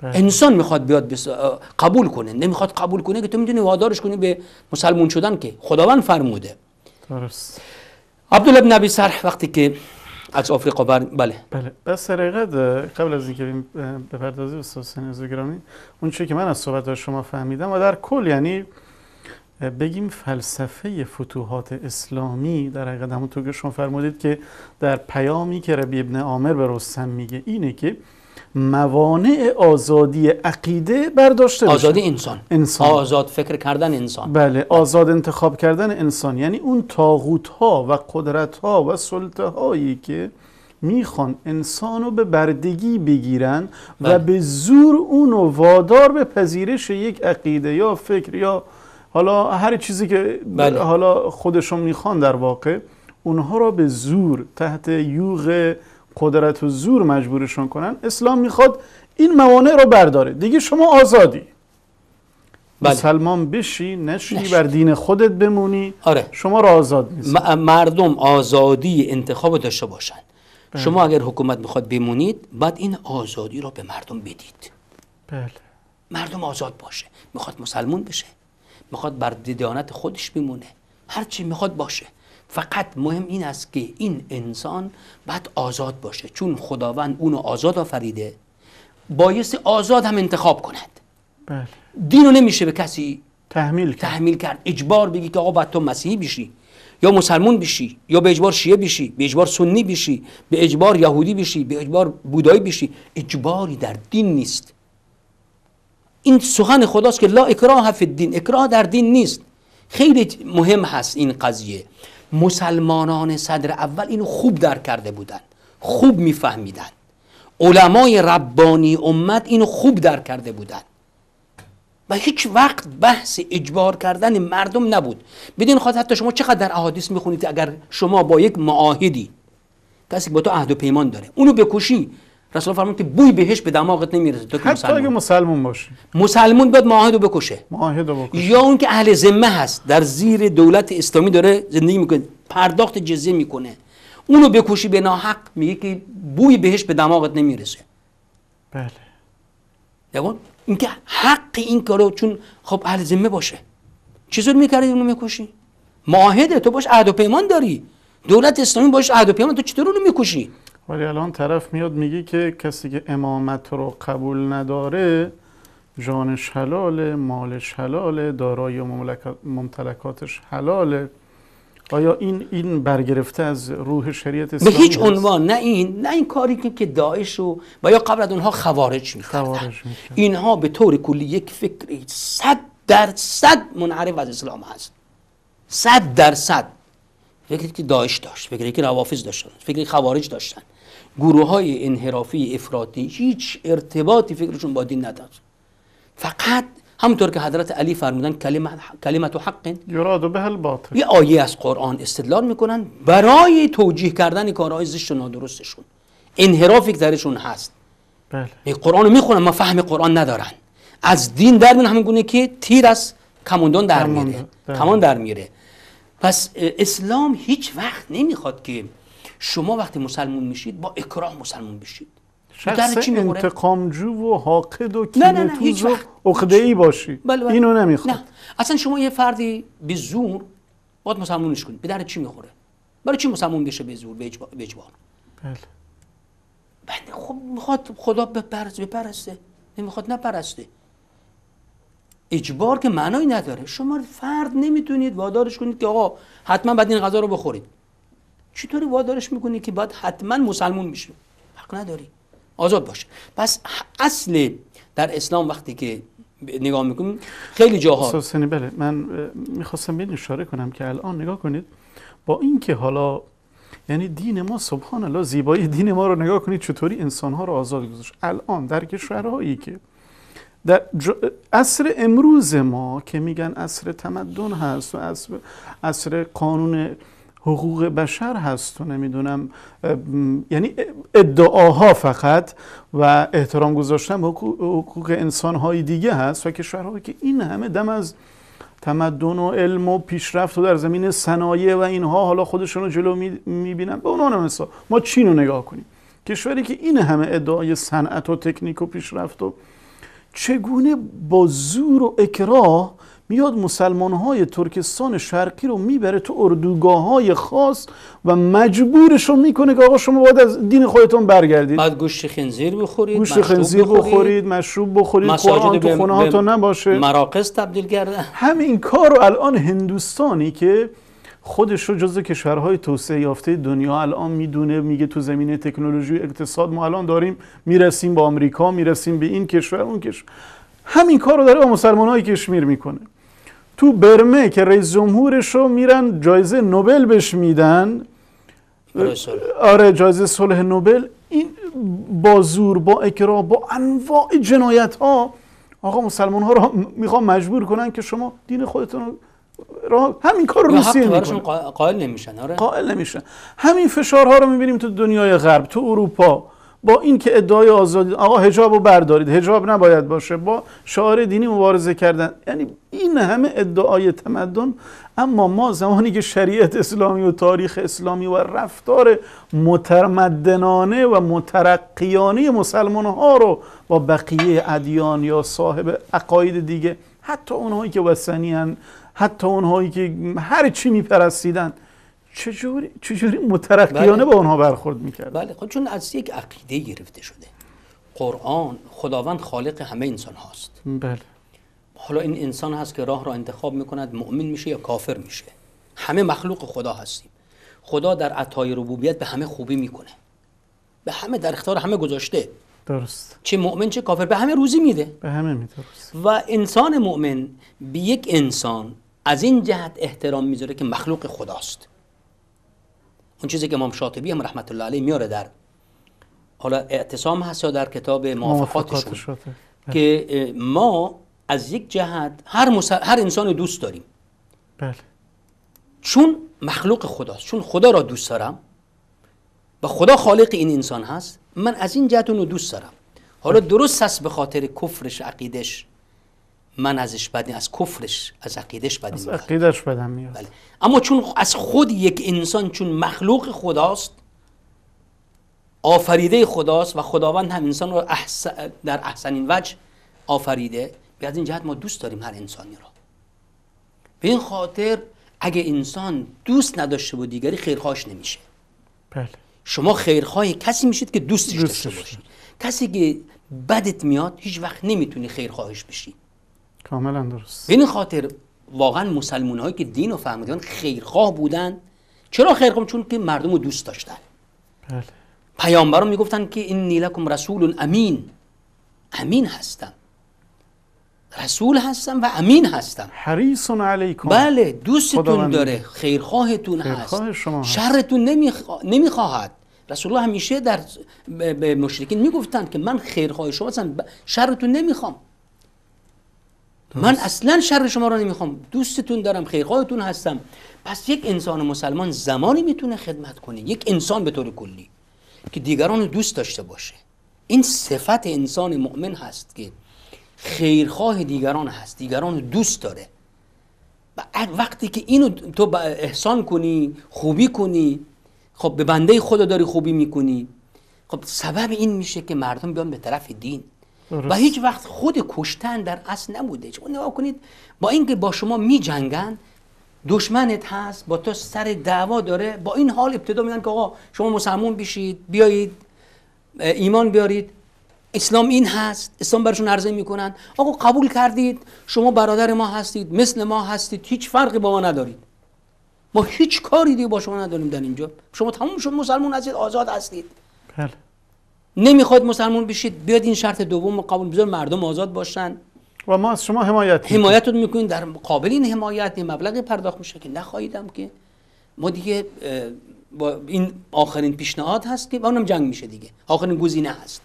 بله. انسان میخواد بیاد بس... قبول کنه نمیخواد قبول کنه که تو میتونی وادارش کنی به مسلمون شدن که خداوند فرموده درست عبدالله بن سرح وقتی که از آفریقا بر... بله بله بس سرقت قبل از اینکه پردازی استاد سنیزو گرامی اون چیزی که من از صحبت شما فهمیدم و در کل یعنی بگیم فلسفه فتوحات اسلامی در حقیقت همونطور که شما فرمودید که در پیامی که ربی ابن عامر به رستم میگه اینه که موانع آزادی عقیده برداشته آزادی انسان. انسان آزاد فکر کردن انسان بله آزاد انتخاب کردن انسان یعنی اون تاغوت ها و قدرت ها و سلطه هایی که میخوان انسان رو به بردگی بگیرن و بله. به زور اونو وادار به پذیرش یک عقیده یا فکر یا حالا هر چیزی که بله. حالا خودشون میخوان در واقع اونها را به زور تحت یوغ قدرت و زور مجبورشون کنن اسلام میخواد این موانع رو برداره دیگه شما آزادی بله. مسلمان بشی نشی بر دین خودت بمونی آره. شما رو آزاد مردم آزادی انتخاب داشته باشن بله. شما اگر حکومت میخواد بمونید بعد این آزادی رو به مردم بدید بله مردم آزاد باشه میخواد مسلمان بشه میخواد بر دیانت خودش بمونه هرچی میخواد باشه فقط مهم این است که این انسان باید آزاد باشه چون خداوند اونو آزاد آفریده بایست آزاد هم انتخاب کند بله. دینو نمیشه به کسی تحمیل کرد. کرد اجبار بگی که آقا باید تو مسیحی بشی یا مسلمون بشی یا به اجبار شیعه بشی به اجبار سنی بشی به اجبار یهودی بشی به اجبار بودایی بشی اجباری در دین نیست این سخن خداست که لا اکراه فی الدین اکراه در دین نیست خیلی مهم هست این قضیه مسلمانان صدر اول اینو خوب درک کرده بودند خوب میفهمیدند علمای ربانی امت اینو خوب درک کرده بودند و هیچ وقت بحث اجبار کردن مردم نبود بدین خاطر حتی شما چقدر در احادیث میخونید اگر شما با یک معاهدی کسی با تو عهد و پیمان داره اونو بکشی رسول فرمود که بوی بهش به دماغت نمیرسه تو حتی مسلمان. اگه مسلمون باشه مسلمان باید معاهد بکشه بکشه یا اون که اهل ذمه هست در زیر دولت اسلامی داره زندگی میکنه پرداخت جزیه میکنه اونو بکشی به ناحق میگه که بوی بهش به دماغت نمیرسه بله این یعنی اینکه حق این کارو چون خب اهل ذمه باشه چطور رو میکردی اونو میکشی معاهده تو باش عهد و پیمان داری دولت اسلامی باش عهد و پیمان تو چطور اونو میکشی ولی الان طرف میاد میگه که کسی که امامت رو قبول نداره جانش حلاله مالش حلاله دارای ممتلکاتش حلاله آیا این این برگرفته از روح شریعت اسلامی به هیچ عنوان نه این نه این کاری که داعش و و یا قبل از اونها خوارج خوارج اینها به طور کلی یک فکری صد صد منعرف از اسلام هست صد درصد فکری که داعش داشت فکری که روافظ داشتن فکری خوارج داشتن گروه های انحرافی افراطی هیچ ارتباطی فکرشون با دین ندارد فقط همونطور که حضرت علی فرمودن کلمت و حق یراد به الباطل یه آیه از قرآن استدلال میکنن برای توجیه کردن کارهای زشت و نادرستشون انحرافی که درشون هست بله قرآن رو میخونن ما فهم قرآن ندارن از دین در همین که تیر از کماندون در میره بله. کمان در میره پس اسلام هیچ وقت نمیخواد که شما وقتی مسلمون میشید با اکراه مسلمون بشید شخص انتقامجو و حاقد و کینتوز و عقده ای باشی بله، بله. اینو نمیخواد اصلا شما یه فردی به زور باید مسلمونش کنید به در چی میخوره برای چی مسلمون بشه به زور به اجبار بله خب میخواد خدا بپرست بپرسته نمیخواد نپرسته اجبار که معنایی نداره شما فرد نمیتونید وادارش کنید که آقا حتما بعد این غذا رو بخورید چطوری وادارش میکنی که باید حتما مسلمون میشه حق نداری آزاد باشه پس اصل در اسلام وقتی که نگاه میکنیم خیلی جاها ساسنی بله من میخواستم بین اشاره کنم که الان نگاه کنید با اینکه حالا یعنی دین ما سبحان الله زیبایی دین ما رو نگاه کنید چطوری انسان ها رو آزاد گذاشت الان در کشورهایی که در عصر امروز ما که میگن عصر تمدن هست و عصر, عصر قانون حقوق بشر هست و نمیدونم یعنی ادعاها فقط و احترام گذاشتن به حقوق انسانهای دیگه هست و کشورهایی که این همه دم از تمدن و علم و پیشرفت و در زمین صنایع و اینها حالا خودشون رو جلو میبینن به عنوان مثال ما چین رو نگاه کنیم کشوری که این همه ادعای صنعت و تکنیک و پیشرفت و چگونه با زور و اکراه میاد مسلمان های ترکستان شرقی رو میبره تو اردوگاه های خاص و مجبورشون میکنه که آقا شما باید از دین خودتون برگردید بعد گوشت خنزیر بخورید گوشت خنزیر بخورید مشروب بخورید قرآن تو خونه هاتون نباشه مراقص تبدیل کرده همین کار رو الان هندوستانی که خودش رو جزو کشورهای توسعه یافته دنیا الان میدونه میگه تو زمینه تکنولوژی و اقتصاد ما الان داریم میرسیم با آمریکا میرسیم به این کشور اون کشور همین کار رو داره با مسلمان های کشمیر میکنه تو برمه که رئیس جمهورش رو میرن جایزه نوبل بهش میدن آره, آره، جایزه صلح نوبل این با زور با اکرا با انواع جنایت ها آقا مسلمان ها رو میخوام مجبور کنن که شما دین خودتون رو را همین کار روسیه میکنه قائل نمیشن آره قائل نمیشن همین فشارها رو میبینیم تو دنیای غرب تو اروپا با این که ادعای آزادی آقا هجاب رو بردارید هجاب نباید باشه با شعار دینی مبارزه کردن یعنی این همه ادعای تمدن اما ما زمانی که شریعت اسلامی و تاریخ اسلامی و رفتار متمدنانه و مترقیانه مسلمان رو با بقیه ادیان یا صاحب عقاید دیگه حتی اونهایی که وسنی حتی اونهایی که هر چی میپرستیدن چجوری, چجوری مترقیانه بله. با آنها برخورد میکرد بله خب چون از یک عقیده گرفته شده قرآن خداوند خالق همه انسان هاست بله حالا این انسان هست که راه را انتخاب میکند مؤمن میشه یا کافر میشه همه مخلوق خدا هستیم خدا در عطای ربوبیت به همه خوبی میکنه به همه در اختیار همه گذاشته درست چه مؤمن چه کافر به همه روزی میده به همه میده و انسان مؤمن به یک انسان از این جهت احترام میذاره که مخلوق خداست این چیزی که امام شاطبی هم رحمت الله علیه میاره در حالا اعتصام هست یا در کتاب موافقاتشون که ما از یک جهت هر, مسل... هر انسان دوست داریم بله. چون مخلوق خداست چون خدا را دوست دارم و خدا خالق این انسان هست من از این جهت اونو دوست دارم حالا درست است به خاطر کفرش عقیدش من ازش بدی از کفرش از عقیدش بدی از عقیدش بدم میاد بله. اما چون از خود یک انسان چون مخلوق خداست آفریده خداست و خداوند هم انسان رو احس... در احسنین وجه آفریده به از این جهت ما دوست داریم هر انسانی را به این خاطر اگه انسان دوست نداشته بود دیگری خیرخواهش نمیشه بله. شما خیرخواه کسی میشید که دوستش, داشته باشید کسی که بدت میاد هیچ وقت نمیتونی خیرخواهش بشی کاملا درست به این خاطر واقعا مسلمون هایی که دین و فهمیدن خیرخواه بودن چرا خیرخواه چون که مردم رو دوست داشتن بله. پیامبران میگفتن که این نیلکم رسول امین امین هستم رسول هستم و امین هستم حریصون علیکم بله دوستتون داره خیرخواهتون خیرخواه هست شما شرتون نمیخواهد رسول الله همیشه در به مشرکین میگفتن که من خیرخواه شما هستم شرتون نمیخوام من اصلا شر شما رو نمیخوام دوستتون دارم خیرخواهتون هستم پس یک انسان مسلمان زمانی میتونه خدمت کنه یک انسان به طور کلی که دیگران رو دوست داشته باشه این صفت انسان مؤمن هست که خیرخواه دیگران هست دیگران دوست داره و وقتی که اینو تو احسان کنی خوبی کنی خب به بنده خدا داری خوبی میکنی خب سبب این میشه که مردم بیان به طرف دین و هیچ وقت خود کشتن در اصل نبوده چون نگاه کنید با اینکه با شما می دشمنت هست با تو سر دعوا داره با این حال ابتدا میگن که آقا شما مسلمان بشید بیایید ایمان بیارید اسلام این هست اسلام برشون عرضه میکنن آقا قبول کردید شما برادر ما هستید مثل ما هستید هیچ فرقی با ما ندارید ما هیچ کاری دیگه با شما نداریم در اینجا شما تمام شما مسلمون هستید آزاد هستید بله. نمیخواد مسلمان بشید بیاد این شرط دوم قبول بذار مردم آزاد باشن و ما از شما حمایت حمایت رو در مقابل این حمایت این مبلغی پرداخت میشه که نخواهیدم که ما دیگه با این آخرین پیشنهاد هست که اونم جنگ میشه دیگه آخرین گزینه هست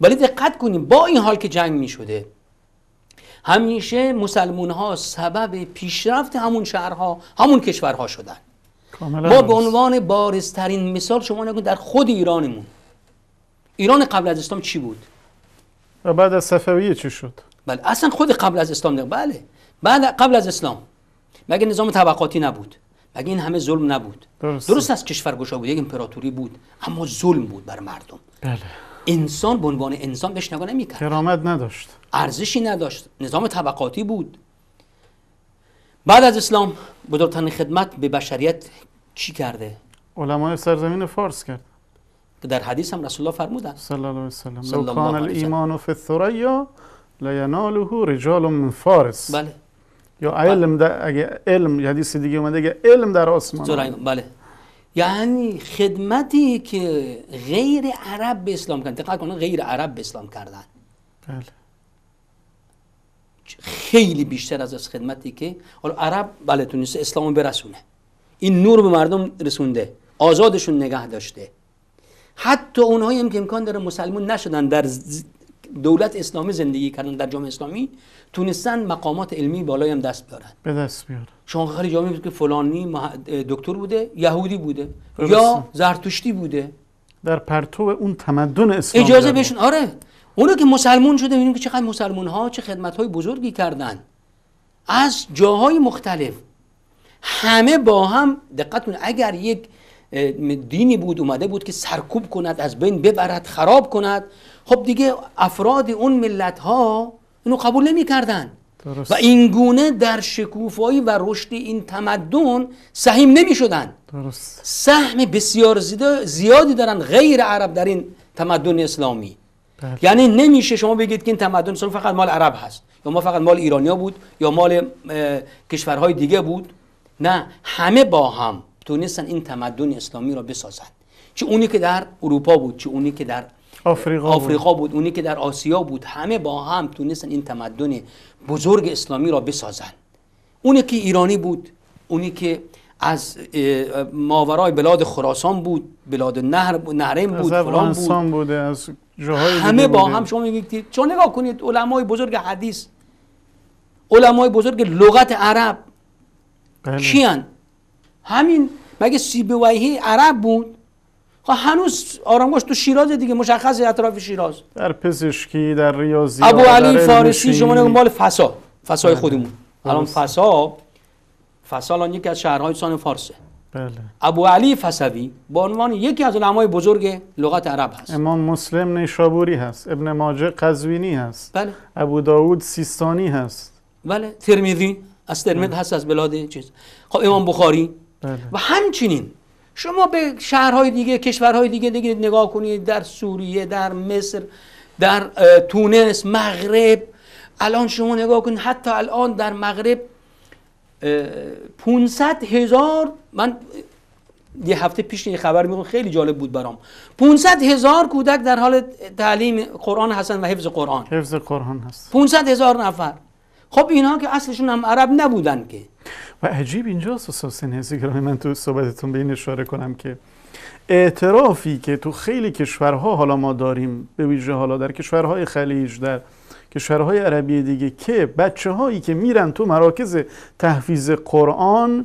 ولی دقت کنیم با این حال که جنگ میشده همیشه مسلمون ها سبب پیشرفت همون شهرها همون کشورها شدن ما به عنوان بارزترین مثال شما نگون در خود ایرانمون ایران قبل از اسلام چی بود و بعد از صفویه چی شد بله اصلا خود قبل از اسلام نه بله بعد قبل از اسلام مگه نظام طبقاتی نبود مگه این همه ظلم نبود درست, درست از کشور گشا بود یک امپراتوری بود اما ظلم بود بر مردم بله انسان به عنوان انسان بهش نگاه نمیکرد کرامت نداشت ارزشی نداشت نظام طبقاتی بود بعد از اسلام بزرگترین خدمت به بشریت چی کرده علمای سرزمین فارس کرد که در حدیث هم رسول الله فرمودند: صلی الله علیه وسلم لو کان الایمان فی الثریا لیناله رجال من فارس بله یا علم بله. در اگه علم یه حدیث دیگه اومده اگه علم در آسمان بله یعنی خدمتی که غیر عرب به اسلام کردن دقت کنن غیر عرب به اسلام کردن بله خیلی بیشتر از از خدمتی که عرب بله تونسته اسلام برسونه این نور به مردم رسونده آزادشون نگه داشته حتی اونهایی هم که امکان داره مسلمون نشدن در دولت اسلامی زندگی کردن در جامعه اسلامی تونستن مقامات علمی بالایی هم دست بیارن به دست بیار شما خیلی جامعه بود که فلانی دکتر بوده یهودی بوده یا زرتشتی بوده در پرتو اون تمدن اسلامی اجازه بهشون آره اونو که مسلمون شده میبینیم که چقدر مسلمون ها چه خدمت های بزرگی کردن از جاهای مختلف همه با هم دقتون اگر یک دینی بود اومده بود که سرکوب کند از بین ببرد خراب کند خب دیگه افراد اون ملت ها اینو قبول نمی کردن درست. و اینگونه در شکوفایی و رشد این تمدن سهم نمی شدن سهم بسیار زیادی دارن غیر عرب در این تمدن اسلامی بله. یعنی نمیشه شما بگید که این تمدن اسلامی فقط مال عرب هست یا ما فقط مال ایرانیا بود یا مال کشورهای دیگه بود نه همه با هم تونستن این تمدن اسلامی را بسازند چه اونی که در اروپا بود چه اونی که در آفریقا, بود. بود. اونی که در آسیا بود همه با هم تونستن این تمدن بزرگ اسلامی را بسازند اونی که ایرانی بود اونی که از ماورای بلاد خراسان بود بلاد نهر نهرین بود از فلان بود بوده از همه با هم شما میگید چون نگاه کنید علمای بزرگ حدیث علمای بزرگ لغت عرب بله. همین مگه سیب وحی عرب بود خب هنوز آرامش تو شیراز دیگه مشخص اطراف شیراز در پزشکی در ریاضی ابو علی فارسی شما نگم مال فسا فسای بله، خودمون الان فسا فسا الان یکی از شهرهای سان فارسه بله. ابو علی فسوی به عنوان یکی از علمای بزرگ لغت عرب هست امام مسلم نیشابوری هست ابن ماجه قزوینی هست بله. ابو داود سیستانی هست بله ترمیدی از ترمید بله. هست از بلاد چیز خب امام بخاری بله. و همچنین شما به شهرهای دیگه کشورهای دیگه دیگه نگاه کنید در سوریه در مصر در تونس مغرب الان شما نگاه کنید حتی الان در مغرب 500 هزار من یه هفته پیش این خبر میگم خیلی جالب بود برام 500 هزار کودک در حال تعلیم قرآن هستن و حفظ قرآن حفظ قرآن هست 500 هزار نفر خب اینها که اصلشون هم عرب نبودن که و عجیب اینجاست استاد هستی که من تو صحبتتون به این اشاره کنم که اعترافی که تو خیلی کشورها حالا ما داریم به ویژه حالا در کشورهای خلیج در کشورهای عربی دیگه که بچه هایی که میرن تو مراکز تحفیز قرآن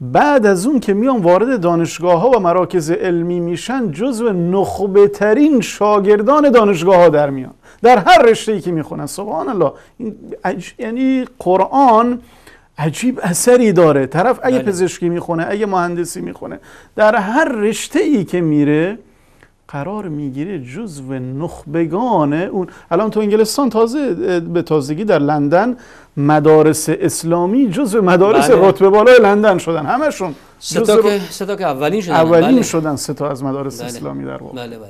بعد از اون که میان وارد دانشگاه ها و مراکز علمی میشن جزو نخبه ترین شاگردان دانشگاه ها در میان در هر رشته ای که میخونن سبحان الله این یعنی قرآن عجیب اثری داره طرف اگه بله. پزشکی میخونه اگه مهندسی میخونه در هر رشته ای که میره قرار میگیره جزو نخبگان اون الان تو انگلستان تازه به تازگی در لندن مدارس اسلامی جزو مدارس بله. رتبه بالای لندن شدن همشون ستا که اولین شدن اولین بله. ستا از مدارس بله. اسلامی در واقع بله بله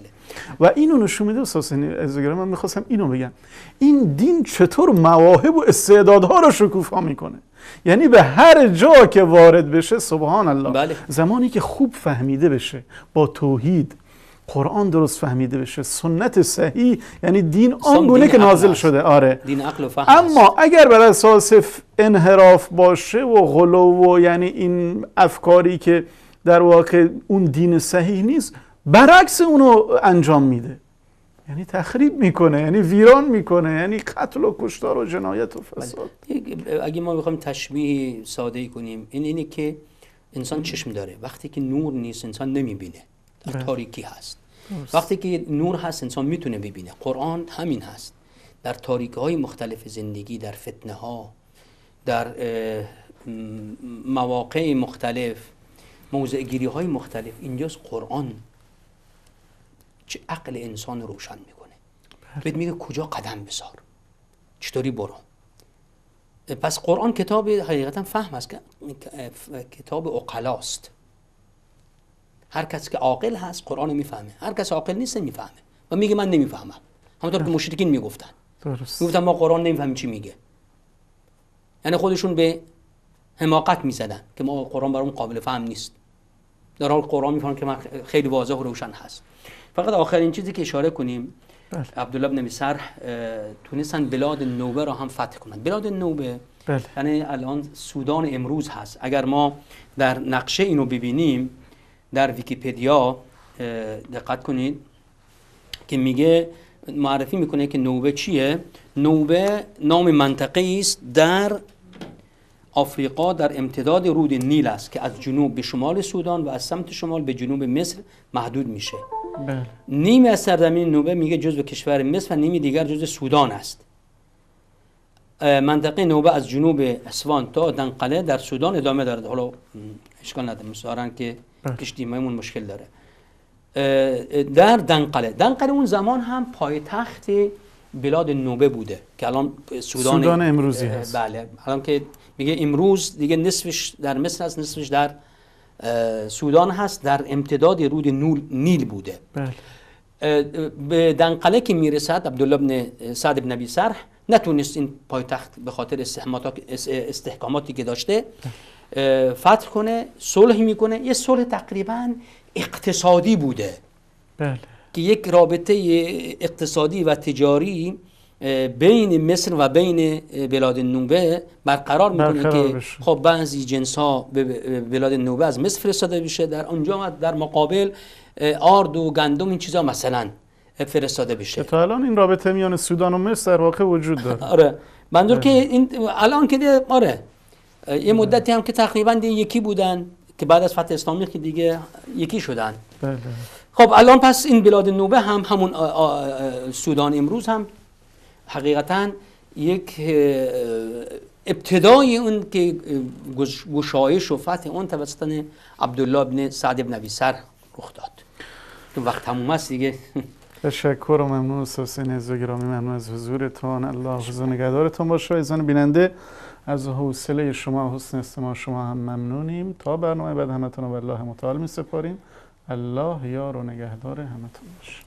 و اینو نشون میده استاد من میخواستم اینو بگم این دین چطور مواهب و استعدادها رو شکوفا میکنه یعنی به هر جا که وارد بشه سبحان الله بله. زمانی که خوب فهمیده بشه با توحید قرآن درست فهمیده بشه سنت صحیح یعنی دین آنگونه که نازل شده آره دین عقل و اما اگر بر اساس انحراف باشه و غلو و یعنی این افکاری که در واقع اون دین صحیح نیست برعکس اونو انجام میده یعنی تخریب میکنه یعنی ویران میکنه یعنی قتل و کشتار و جنایت و فساد اگه ما بخوایم تشبیه ساده ای کنیم این اینه که انسان چشم داره وقتی که نور نیست انسان نمیبینه در بله. تاریکی هست وقتی که نور هست انسان میتونه ببینه قرآن همین هست در تاریکی های مختلف زندگی در فتنه ها در مواقع مختلف موضع گیری های مختلف اینجاست قرآن چه عقل انسان روشن میکنه بله. بهت میگه کجا قدم بذار چطوری برو پس قرآن کتاب حقیقتا فهم است که کتاب اقلاست هر کس که عاقل هست قرآن میفهمه هر کس عاقل نیست میفهمه. و میگه من نمیفهمم همونطور که مشرکین میگفتن میگفتن ما قرآن نمیفهمیم چی میگه یعنی خودشون به حماقت میزدن که ما قرآن برام قابل فهم نیست در حال قرآن میفهمن که من خیلی واضح و روشن هست فقط آخرین چیزی که اشاره کنیم بله. عبدالله بن مسرح تونستن بلاد نوبه را هم فتح کنند بلاد نوبه بله. یعنی الان سودان امروز هست اگر ما در نقشه اینو ببینیم در ویکیپدیا دقت کنید که میگه معرفی میکنه که نوبه چیه نوبه نام منطقه است در آفریقا در امتداد رود نیل است که از جنوب به شمال سودان و از سمت شمال به جنوب مصر محدود میشه بله. نیمی از سرزمین نوبه میگه جزو کشور مصر و نیمی دیگر جزو سودان است منطقه نوبه از جنوب اسوان تا دنقله در سودان ادامه دارد حالا اشکال نداره مثلا که کشتی بله. مایمون مشکل داره در دنقله دنقله اون زمان هم پایتخت بلاد نوبه بوده که الان سودان, سودان امروزی هست بله الان که میگه امروز دیگه نصفش در مصر هست نصفش در سودان هست در امتداد رود نیل بوده بله. به دنقله که میرسد عبدالله بن سعد بن نبی سرح نتونست این پایتخت به خاطر استحکاماتی که داشته فتح کنه صلح میکنه یه صلح تقریبا اقتصادی بوده بله. که یک رابطه اقتصادی و تجاری بین مصر و بین بلاد نوبه برقرار میکنه که خب بعضی جنس ها به بلاد نوبه از مصر فرستاده میشه در اونجا در مقابل آرد و گندم این چیزها مثلا فرستاده بشه تا الان این رابطه میان سودان و مصر در واقع وجود داره آره منظور که الان که آره یه مدتی هم که تقریبا یکی بودن که بعد از فتح اسلامی که دیگه یکی شدن بله. خب الان پس این بلاد نوبه هم همون سودان امروز هم حقیقتا یک ابتدای اون که گشایش و فتح اون توسط عبدالله بن سعد بن سر رخ داد تو وقت تموم است دیگه تشکر و ممنون استاد حسین گرامی ممنون از حضورتون الله حفظ و نگهدارتان باشه ایزان بیننده از حوصله شما و حسن استماع شما هم ممنونیم تا برنامه بعد همتون رو به الله متعال می سپاریم الله یار و نگهدار همتون باشه